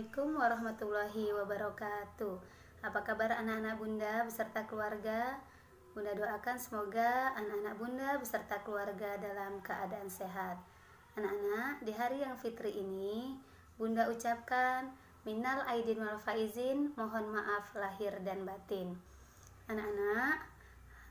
Assalamualaikum warahmatullahi wabarakatuh Apa kabar anak-anak bunda beserta keluarga? Bunda doakan semoga anak-anak bunda beserta keluarga dalam keadaan sehat Anak-anak, di hari yang fitri ini Bunda ucapkan Minal aidin wal faizin Mohon maaf lahir dan batin Anak-anak,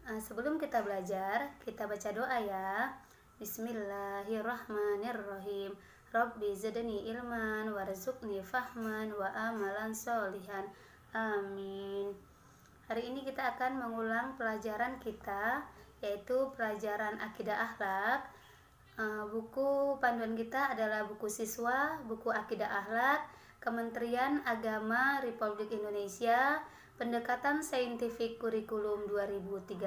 eh, sebelum kita belajar Kita baca doa ya Bismillahirrahmanirrahim Rabbi zidni ilman warzuqni fahman wa amalan solihan amin hari ini kita akan mengulang pelajaran kita yaitu pelajaran akidah akhlak eh, buku panduan kita adalah buku siswa buku akidah akhlak Kementerian Agama Republik Indonesia Pendekatan Saintifik Kurikulum 2013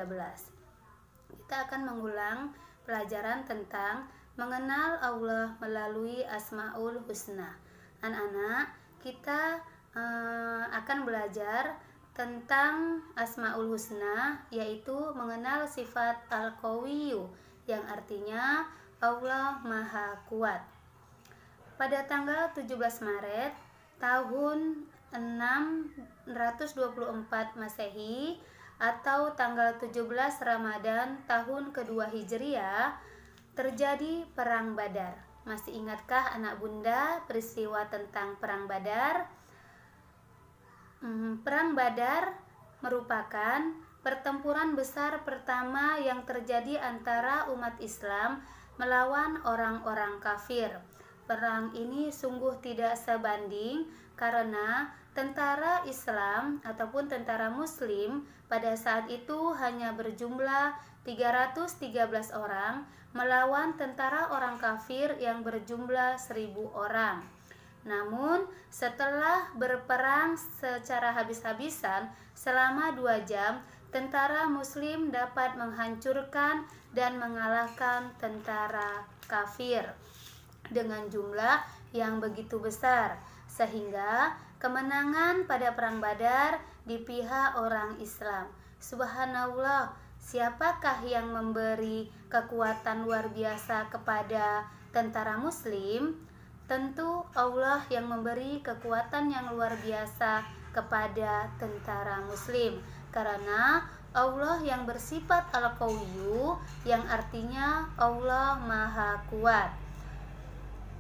kita akan mengulang pelajaran tentang mengenal Allah melalui Asmaul Husna. Anak-anak, kita uh, akan belajar tentang Asmaul Husna yaitu mengenal sifat Al-Qawiyyu yang artinya Allah Maha Kuat. Pada tanggal 17 Maret tahun 624 Masehi atau tanggal 17 Ramadan tahun kedua Hijriah Terjadi perang Badar. Masih ingatkah anak bunda peristiwa tentang perang Badar? Hmm, perang Badar merupakan pertempuran besar pertama yang terjadi antara umat Islam melawan orang-orang kafir. Perang ini sungguh tidak sebanding karena Tentara Islam ataupun tentara Muslim pada saat itu hanya berjumlah 313 orang melawan tentara orang kafir yang berjumlah 1000 orang. Namun, setelah berperang secara habis-habisan selama dua jam, tentara Muslim dapat menghancurkan dan mengalahkan tentara kafir dengan jumlah yang begitu besar, sehingga kemenangan pada perang Badar di pihak orang Islam. Subhanallah, siapakah yang memberi kekuatan luar biasa kepada tentara Muslim? Tentu Allah yang memberi kekuatan yang luar biasa kepada tentara Muslim, karena Allah yang bersifat Al-Qawiyyu yang artinya Allah Maha Kuat.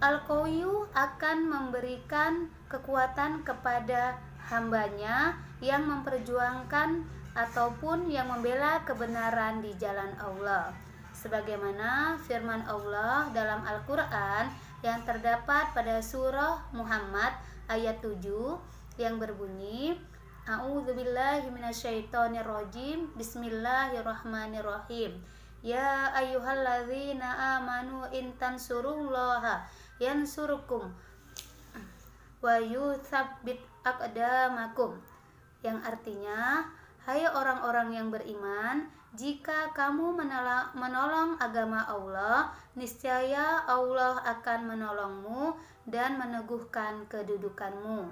al qawiyu akan memberikan kekuatan kepada hambanya yang memperjuangkan ataupun yang membela kebenaran di jalan Allah sebagaimana firman Allah dalam Al-Quran yang terdapat pada surah Muhammad ayat 7 yang berbunyi A'udzubillahiminasyaitonirrojim Bismillahirrahmanirrahim Ya ayyuhalladzina amanu intan surullaha yansurukum wa yuthabbit aqdamakum yang artinya hai orang-orang yang beriman jika kamu menolong agama Allah niscaya Allah akan menolongmu dan meneguhkan kedudukanmu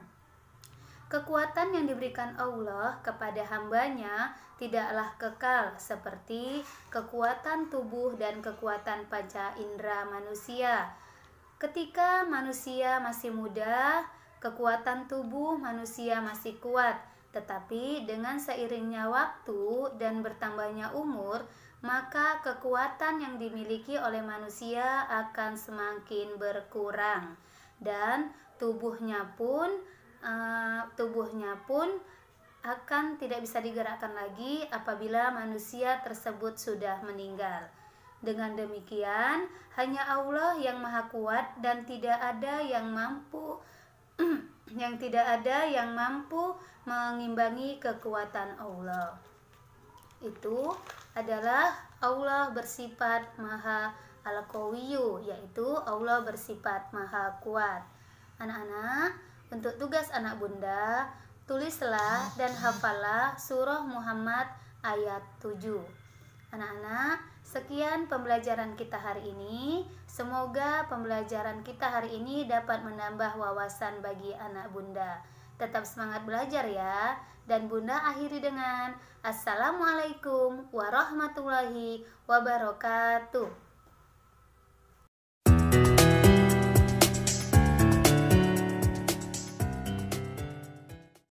Kekuatan yang diberikan Allah kepada hambanya tidaklah kekal seperti kekuatan tubuh dan kekuatan panca indera manusia. Ketika manusia masih muda, Kekuatan tubuh manusia masih kuat, tetapi dengan seiringnya waktu dan bertambahnya umur, maka kekuatan yang dimiliki oleh manusia akan semakin berkurang dan tubuhnya pun uh, tubuhnya pun akan tidak bisa digerakkan lagi apabila manusia tersebut sudah meninggal. Dengan demikian, hanya Allah yang Maha Kuat dan tidak ada yang mampu yang tidak ada yang mampu mengimbangi kekuatan Allah. Itu adalah Allah bersifat maha al yaitu Allah bersifat maha kuat. Anak-anak, untuk tugas anak bunda, tulislah dan hafallah surah Muhammad ayat 7. Anak-anak, sekian pembelajaran kita hari ini. Semoga pembelajaran kita hari ini dapat menambah wawasan bagi anak Bunda. Tetap semangat belajar ya. Dan Bunda akhiri dengan Assalamualaikum warahmatullahi wabarakatuh.